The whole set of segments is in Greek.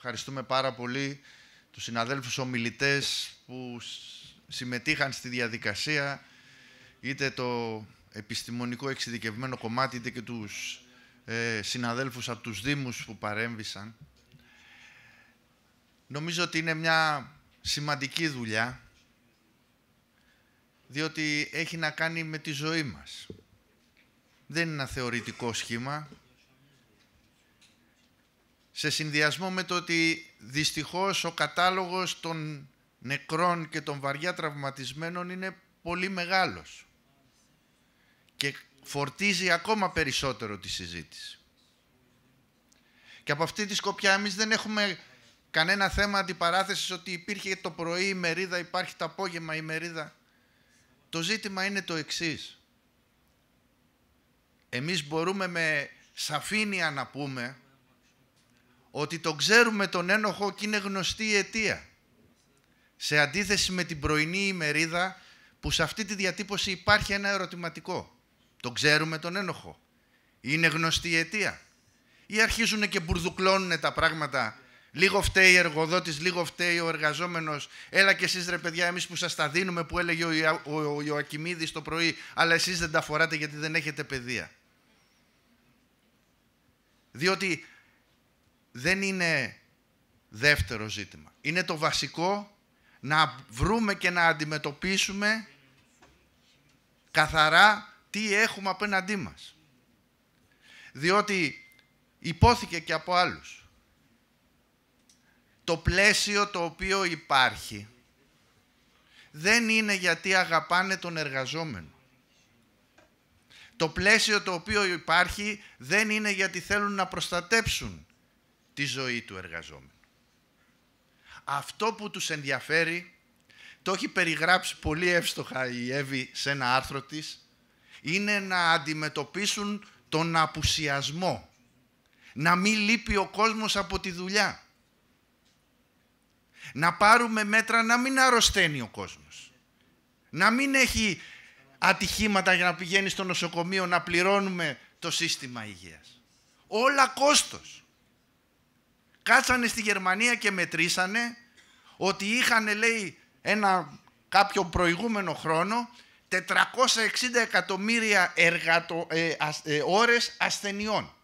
Ευχαριστούμε πάρα πολύ τους συναδέλφους ομιλητές που συμμετείχαν στη διαδικασία, είτε το επιστημονικό εξειδικευμένο κομμάτι, είτε και τους ε, συναδέλφους από τους Δήμους που παρέμβησαν. Νομίζω ότι είναι μια σημαντική δουλειά, διότι έχει να κάνει με τη ζωή μας. Δεν είναι ένα θεωρητικό σχήμα, σε συνδυασμό με το ότι δυστυχώς ο κατάλογος των νεκρών και των βαριά τραυματισμένων είναι πολύ μεγάλος και φορτίζει ακόμα περισσότερο τη συζήτηση. Και από αυτή τη σκοπιά εμείς δεν έχουμε κανένα θέμα αντιπαράθεσης ότι υπήρχε το πρωί η μερίδα, υπάρχει το απόγευμα η μερίδα. Το ζήτημα είναι το εξής. Εμείς μπορούμε με σαφήνεια να πούμε ότι τον ξέρουμε τον ένοχο και είναι γνωστή η αιτία. Σε αντίθεση με την πρωινή ημερίδα που σε αυτή τη διατύπωση υπάρχει ένα ερωτηματικό. Τον ξέρουμε τον ένοχο. Είναι γνωστή η αιτία. Ή αρχίζουν και μπουρδουκλώνουν τα πράγματα. Λίγο φταίει ο εργοδότης, λίγο φταίει ο εργαζομενο Έλα και εσείς ρε παιδιά, εμείς που σας τα δίνουμε που έλεγε ο, Ιω... ο το πρωί, αλλά εσείς δεν τα φοράτε γιατί δεν έχετε παιδεία. Διότι δεν είναι δεύτερο ζήτημα. Είναι το βασικό να βρούμε και να αντιμετωπίσουμε καθαρά τι έχουμε απέναντί μας. Διότι υπόθηκε και από άλλους. Το πλαίσιο το οποίο υπάρχει δεν είναι γιατί αγαπάνε τον εργαζόμενο. Το πλαίσιο το οποίο υπάρχει δεν είναι γιατί θέλουν να προστατέψουν τη ζωή του εργαζόμενου. Αυτό που τους ενδιαφέρει, το έχει περιγράψει πολύ εύστοχα η Εύη σε ένα άρθρο της, είναι να αντιμετωπίσουν τον απουσιασμό. Να μην λείπει ο κόσμος από τη δουλειά. Να πάρουμε μέτρα να μην αρρωσταίνει ο κόσμος. Να μην έχει ατυχήματα για να πηγαίνει στο νοσοκομείο να πληρώνουμε το σύστημα υγείας. Όλα κόστος κάτσανε στη Γερμανία και μετρήσανε ότι είχαν, λέει, ένα κάποιο προηγούμενο χρόνο 460 εκατομμύρια εργατο, ε, ε, ώρες ασθενειών.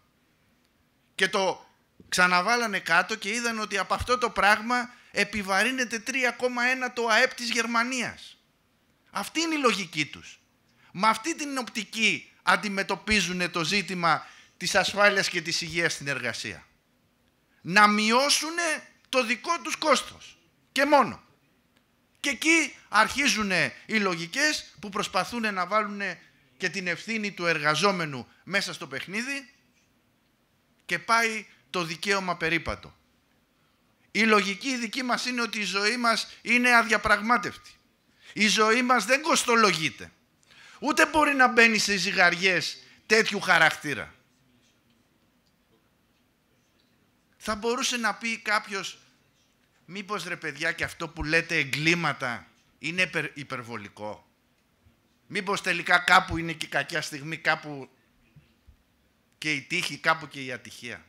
Και το ξαναβάλανε κάτω και είδαν ότι από αυτό το πράγμα επιβαρύνεται 3,1 το ΑΕΠ της Γερμανίας. Αυτή είναι η λογική τους. Με αυτή την οπτική αντιμετωπίζουν το ζήτημα της ασφάλειας και της υγείας στην εργασία να μειώσουν το δικό τους κόστος και μόνο. Και εκεί αρχίζουν οι λογικές που προσπαθούν να βάλουν και την ευθύνη του εργαζόμενου μέσα στο παιχνίδι και πάει το δικαίωμα περίπατο. Η λογική δική μας είναι ότι η ζωή μας είναι αδιαπραγμάτευτη. Η ζωή μας δεν κοστολογείται. Ούτε μπορεί να μπαίνει σε ζυγαριές τέτοιου χαρακτήρα. Θα μπορούσε να πει κάποιος, μήπως ρε παιδιά και αυτό που λέτε εγκλήματα είναι υπερβολικό. Μήπως τελικά κάπου είναι και η κακιά στιγμή, κάπου και η τύχη, κάπου και η ατυχία.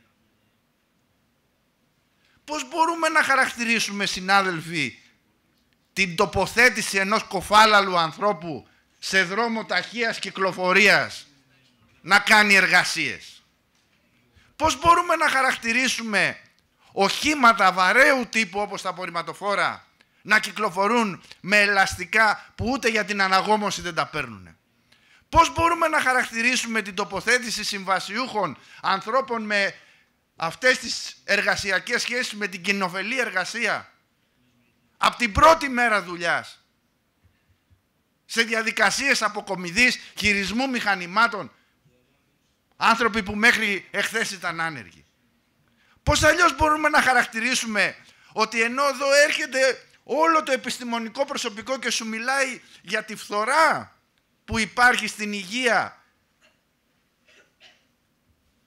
Πώς μπορούμε να χαρακτηρίσουμε, συνάδελφοι, την τοποθέτηση ενός κοφάλαλου ανθρώπου σε δρόμο ταχείας κυκλοφορίας να κάνει εργασίες. Πώς μπορούμε να χαρακτηρίσουμε οχήματα βαρέου τύπου όπως τα απορριμματοφόρα να κυκλοφορούν με ελαστικά που ούτε για την αναγόμωση δεν τα παίρνουν. Πώς μπορούμε να χαρακτηρίσουμε την τοποθέτηση συμβασιούχων ανθρώπων με αυτές τις εργασιακές σχέσεις με την κοινοφελή εργασία από την πρώτη μέρα δουλειάς σε διαδικασίες αποκομιδής, χειρισμού μηχανημάτων Άνθρωποι που μέχρι εχθές ήταν άνεργοι. Πώς αλλιώς μπορούμε να χαρακτηρίσουμε ότι ενώ εδώ έρχεται όλο το επιστημονικό προσωπικό και σου μιλάει για τη φθορά που υπάρχει στην υγεία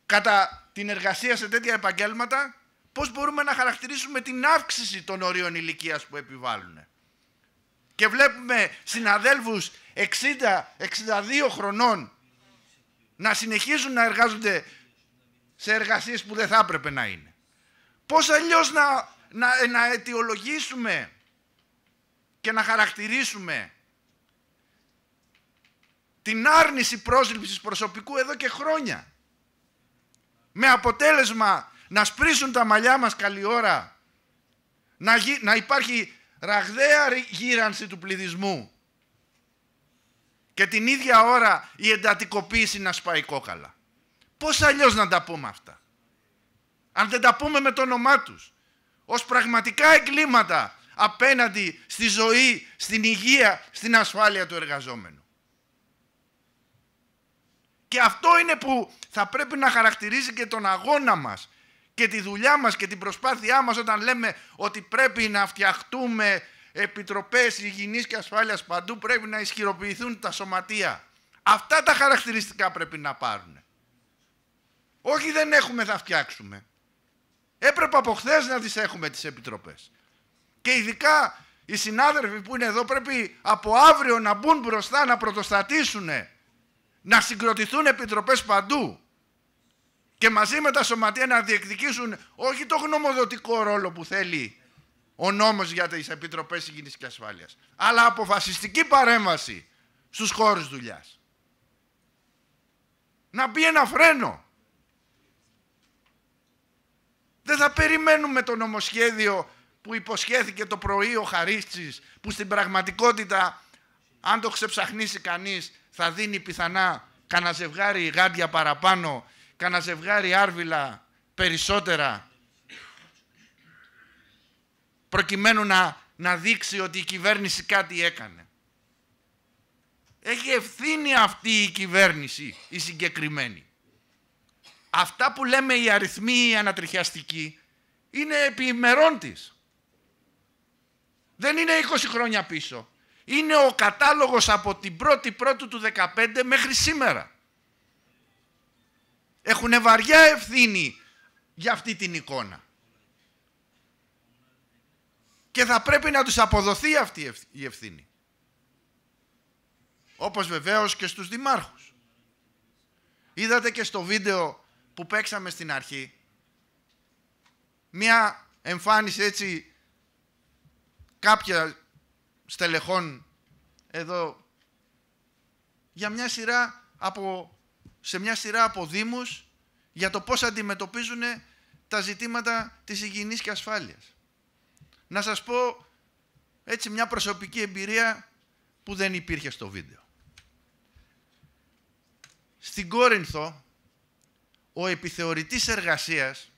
κατά την εργασία σε τέτοια επαγγέλματα, πώς μπορούμε να χαρακτηρίσουμε την αύξηση των ορίων ηλικίας που επιβάλλουν. Και βλέπουμε συναδέλφους 60-62 χρονών να συνεχίζουν να εργάζονται σε εργασίες που δεν θα έπρεπε να είναι. Πώς αλλιώς να, να, να αιτιολογήσουμε και να χαρακτηρίσουμε την άρνηση πρόσληψης προσωπικού εδώ και χρόνια. Με αποτέλεσμα να σπρίσουν τα μαλλιά μας καλή ώρα, να, να υπάρχει ραγδαία γύρανση του πληθυσμού και την ίδια ώρα η εντατικοποίηση να σπάει κόκαλα. Πώς αλλιώς να τα πούμε αυτά. Αν δεν τα πούμε με το όνομά τους. Ως πραγματικά εγκλήματα απέναντι στη ζωή, στην υγεία, στην ασφάλεια του εργαζόμενου. Και αυτό είναι που θα πρέπει να χαρακτηρίζει και τον αγώνα μας και τη δουλειά μας και την προσπάθειά μας όταν λέμε ότι πρέπει να φτιαχτούμε επιτροπές υγιεινής και ασφάλειας παντού πρέπει να ισχυροποιηθούν τα σωματεία. Αυτά τα χαρακτηριστικά πρέπει να πάρουν. Όχι δεν έχουμε θα φτιάξουμε. Έπρεπε από χθες να τις έχουμε τις επιτροπές. Και ειδικά οι συνάδελφοι που είναι εδώ πρέπει από αύριο να μπουν μπροστά να πρωτοστατήσουν. Να συγκροτηθούν επιτροπές παντού. Και μαζί με τα σωματεία να διεκδικήσουν όχι το γνωμοδοτικό ρόλο που θέλει ο νόμος για τις Επιτροπές Υγιεινής και Ασφάλειας, αλλά αποφασιστική παρέμβαση στους χώρους δουλειάς. Να μπει ένα φρένο. Δεν θα περιμένουμε το νομοσχέδιο που υποσχέθηκε το πρωί ο Χαρίστης, που στην πραγματικότητα, αν το ξεψαχνίσει κανείς, θα δίνει πιθανά κανένα ζευγάρι γάντια παραπάνω, κανένα ζευγάρι άρβιλα περισσότερα προκειμένου να, να δείξει ότι η κυβέρνηση κάτι έκανε. Έχει ευθύνη αυτή η κυβέρνηση, η συγκεκριμένη. Αυτά που λέμε οι αριθμοί οι ανατριχιαστικοί είναι επί ημερών της. Δεν είναι 20 χρόνια πίσω. Είναι ο κατάλογος από την 1η Πρώτου του 15 μέχρι σήμερα. Έχουν βαριά ευθύνη για αυτή την εικόνα και θα πρέπει να τους αποδοθεί αυτή η ευθύνη. Όπως βεβαίως και στους δημάρχους. Είδατε και στο βίντεο που παίξαμε στην αρχή μια εμφάνιση έτσι κάποια στελεχών εδώ για μια σειρά από, σε μια σειρά από δήμους για το πώς αντιμετωπίζουν τα ζητήματα της υγιεινής και ασφάλειας να σας πω έτσι μια προσωπική εμπειρία που δεν υπήρχε στο βίντεο. Στην Κόρινθο, ο επιθεωρητής εργασίας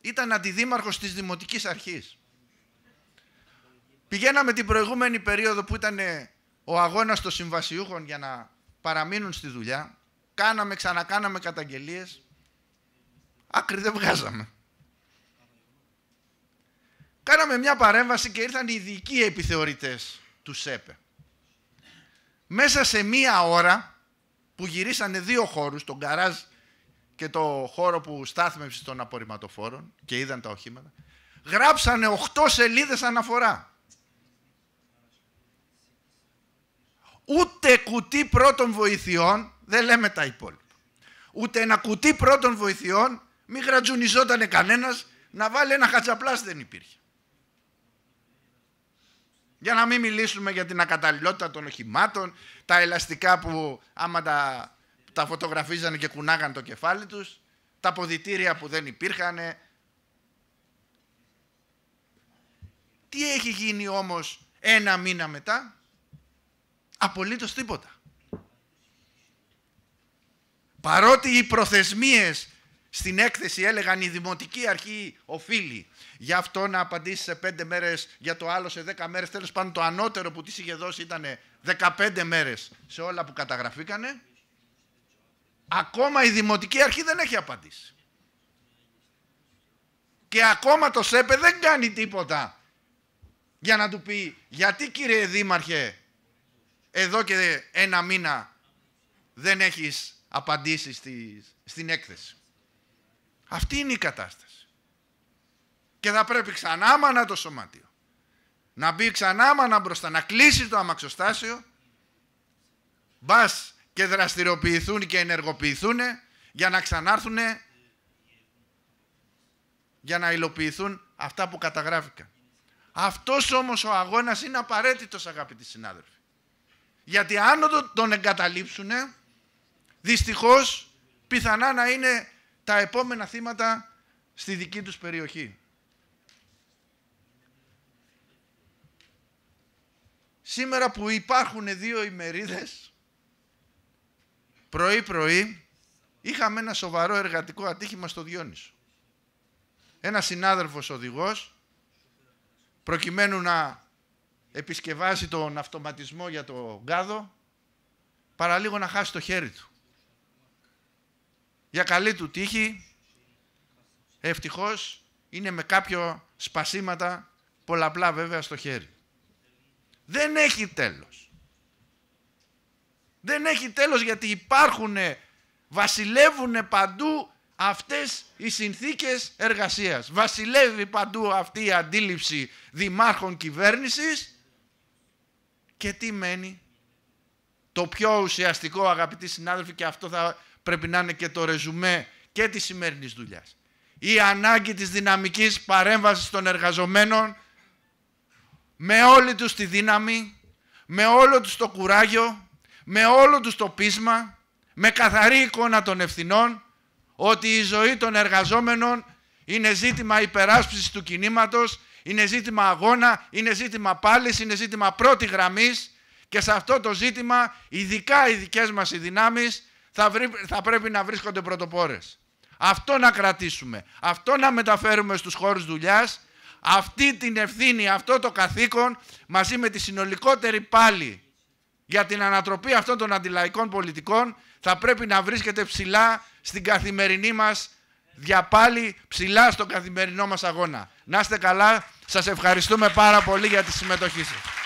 ήταν αντιδήμαρχος της Δημοτικής Αρχής. Πηγαίναμε την προηγούμενη περίοδο που ήταν ε, ο αγώνας των συμβασιούχων για να παραμείνουν στη δουλειά. Κάναμε, ξανακάναμε καταγγελίες. Άκρη δεν βγάζαμε. Κάναμε μια παρέμβαση και ήρθαν οι ειδικοί επιθεωρητές του ΣΕΠΕ. Μέσα σε μία ώρα που γυρίσανε δύο χώρους, τον καράζ και το χώρο που στάθμευσε των απορριμματοφόρων και είδαν τα οχήματα, γράψανε 8 σελίδες αναφορά. Ούτε κουτί πρώτων βοηθειών, δεν λέμε τα υπόλοιπα, ούτε ένα κουτί πρώτων βοηθειών, μη γρατζουνιζότανε κανένας, να βάλει ένα χατσαπλάς δεν υπήρχε. Για να μην μιλήσουμε για την ακαταλληλότητα των οχημάτων, τα ελαστικά που άμα τα, φωτογραφίζανε και κουνάγαν το κεφάλι τους, τα ποδητήρια που δεν υπήρχαν. Τι έχει γίνει όμως ένα μήνα μετά, απολύτως τίποτα. Παρότι οι προθεσμίες στην έκθεση έλεγαν η Δημοτική Αρχή οφείλει. για αυτό να απαντήσει σε πέντε μέρες, για το άλλο σε δέκα μέρες. Τέλος πάντων, το ανώτερο που της είχε δώσει ήταν 15 μέρες σε όλα που καταγραφήκανε. Ακόμα η Δημοτική Αρχή δεν έχει απαντήσει. Και ακόμα το ΣΕΠΕ δεν κάνει τίποτα για να του πει γιατί κύριε Δήμαρχε εδώ και ένα μήνα δεν έχεις απαντήσει στην έκθεση. Αυτή είναι η κατάσταση. Και θα πρέπει ξανά μάνα το σωματείο. Να μπει ξανά μάνα μπροστά, να κλείσει το αμαξοστάσιο. Μπας και δραστηριοποιηθούν και ενεργοποιηθούν για να ξανάρθουν για να υλοποιηθούν αυτά που καταγράφηκαν. Αυτός όμως ο αγώνας είναι απαραίτητος αγαπητοί συνάδελφοι. Γιατί αν τον εγκαταλείψουν, δυστυχώς πιθανά να είναι τα επόμενα θύματα στη δική τους περιοχή. Σήμερα που υπάρχουν δύο ημερίδες, πρωί-πρωί, είχαμε ένα σοβαρό εργατικό ατύχημα στο Διόνυσο. Ένα συνάδελφος οδηγός, προκειμένου να επισκευάσει τον αυτοματισμό για το γκάδο, παραλίγο να χάσει το χέρι του για καλή του τύχη, ευτυχώς είναι με κάποιο σπασίματα πολλαπλά βέβαια στο χέρι. Δεν έχει τέλος. Δεν έχει τέλος γιατί υπάρχουν, βασιλεύουν παντού αυτές οι συνθήκες εργασίας. Βασιλεύει παντού αυτή η αντίληψη δημάρχων κυβέρνησης και τι μένει. Το πιο ουσιαστικό αγαπητοί συνάδελφοι και αυτό θα πρέπει να είναι και το ρεζουμέ και της σημερινής δουλειάς. Η ανάγκη της δυναμικής παρέμβασης των εργαζομένων με όλη τους τη δύναμη, με όλο τους το κουράγιο, με όλο τους το πείσμα, με καθαρή εικόνα των ευθυνών, ότι η ζωή των εργαζόμενων είναι ζήτημα υπεράσπισης του κινήματος, είναι ζήτημα αγώνα, είναι ζήτημα πάλης, είναι ζήτημα πρώτη γραμμής και σε αυτό το ζήτημα ειδικά οι δικές μας οι δυνάμεις θα, θα πρέπει να βρίσκονται πρωτοπόρες. Αυτό να κρατήσουμε, αυτό να μεταφέρουμε στους χώρους δουλειάς, αυτή την ευθύνη, αυτό το καθήκον, μαζί με τη συνολικότερη πάλι για την ανατροπή αυτών των αντιλαϊκών πολιτικών, θα πρέπει να βρίσκεται ψηλά στην καθημερινή μας διαπάλι, ψηλά στον καθημερινό μας αγώνα. Να είστε καλά, σας ευχαριστούμε πάρα πολύ για τη συμμετοχή σας.